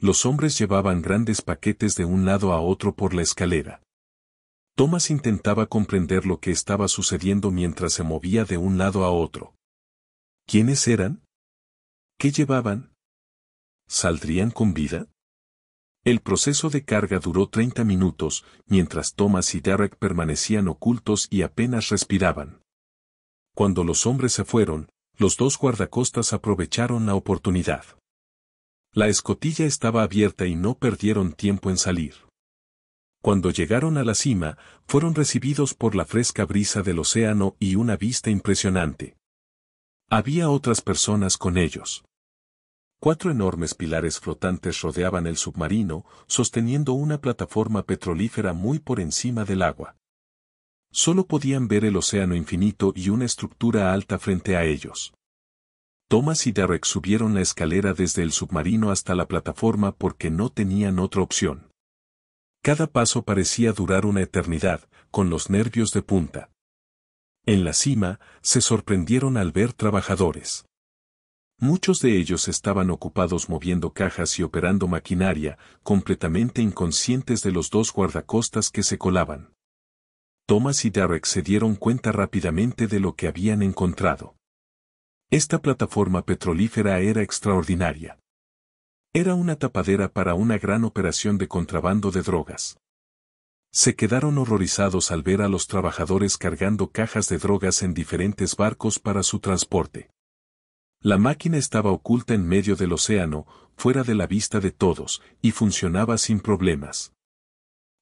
los hombres llevaban grandes paquetes de un lado a otro por la escalera. Thomas intentaba comprender lo que estaba sucediendo mientras se movía de un lado a otro. ¿Quiénes eran? ¿Qué llevaban? ¿Saldrían con vida? El proceso de carga duró 30 minutos, mientras Thomas y Derek permanecían ocultos y apenas respiraban. Cuando los hombres se fueron, los dos guardacostas aprovecharon la oportunidad. La escotilla estaba abierta y no perdieron tiempo en salir. Cuando llegaron a la cima, fueron recibidos por la fresca brisa del océano y una vista impresionante. Había otras personas con ellos. Cuatro enormes pilares flotantes rodeaban el submarino, sosteniendo una plataforma petrolífera muy por encima del agua. Solo podían ver el océano infinito y una estructura alta frente a ellos. Thomas y Derek subieron la escalera desde el submarino hasta la plataforma porque no tenían otra opción. Cada paso parecía durar una eternidad, con los nervios de punta. En la cima, se sorprendieron al ver trabajadores. Muchos de ellos estaban ocupados moviendo cajas y operando maquinaria, completamente inconscientes de los dos guardacostas que se colaban. Thomas y Derek se dieron cuenta rápidamente de lo que habían encontrado. Esta plataforma petrolífera era extraordinaria. Era una tapadera para una gran operación de contrabando de drogas. Se quedaron horrorizados al ver a los trabajadores cargando cajas de drogas en diferentes barcos para su transporte. La máquina estaba oculta en medio del océano, fuera de la vista de todos, y funcionaba sin problemas.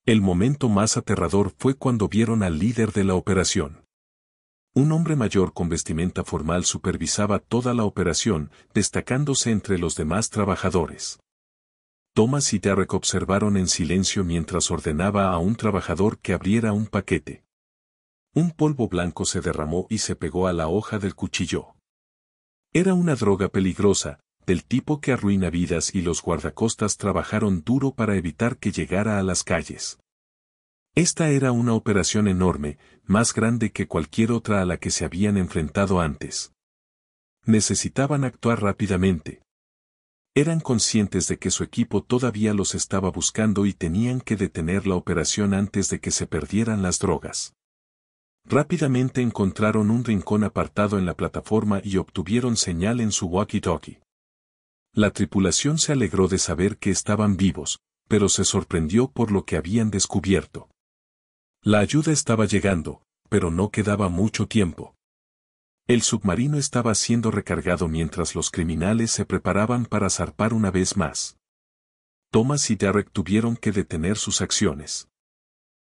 El momento más aterrador fue cuando vieron al líder de la operación. Un hombre mayor con vestimenta formal supervisaba toda la operación, destacándose entre los demás trabajadores. Thomas y Derrick observaron en silencio mientras ordenaba a un trabajador que abriera un paquete. Un polvo blanco se derramó y se pegó a la hoja del cuchillo. Era una droga peligrosa, del tipo que arruina vidas y los guardacostas trabajaron duro para evitar que llegara a las calles. Esta era una operación enorme, más grande que cualquier otra a la que se habían enfrentado antes. Necesitaban actuar rápidamente. Eran conscientes de que su equipo todavía los estaba buscando y tenían que detener la operación antes de que se perdieran las drogas. Rápidamente encontraron un rincón apartado en la plataforma y obtuvieron señal en su walkie-talkie. La tripulación se alegró de saber que estaban vivos, pero se sorprendió por lo que habían descubierto. La ayuda estaba llegando, pero no quedaba mucho tiempo. El submarino estaba siendo recargado mientras los criminales se preparaban para zarpar una vez más. Thomas y Derek tuvieron que detener sus acciones.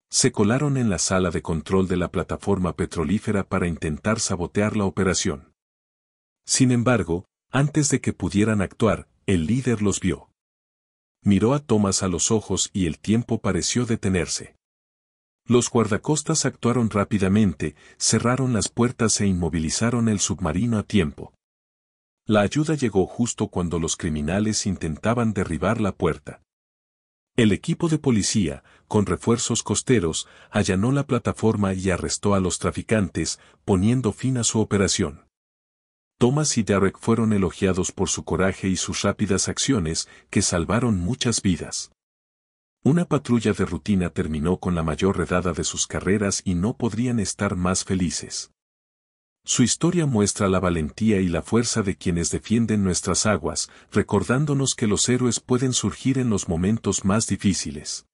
Se colaron en la sala de control de la plataforma petrolífera para intentar sabotear la operación. Sin embargo, antes de que pudieran actuar, el líder los vio. Miró a Thomas a los ojos y el tiempo pareció detenerse. Los guardacostas actuaron rápidamente, cerraron las puertas e inmovilizaron el submarino a tiempo. La ayuda llegó justo cuando los criminales intentaban derribar la puerta. El equipo de policía, con refuerzos costeros, allanó la plataforma y arrestó a los traficantes, poniendo fin a su operación. Thomas y Derek fueron elogiados por su coraje y sus rápidas acciones, que salvaron muchas vidas. Una patrulla de rutina terminó con la mayor redada de sus carreras y no podrían estar más felices. Su historia muestra la valentía y la fuerza de quienes defienden nuestras aguas, recordándonos que los héroes pueden surgir en los momentos más difíciles.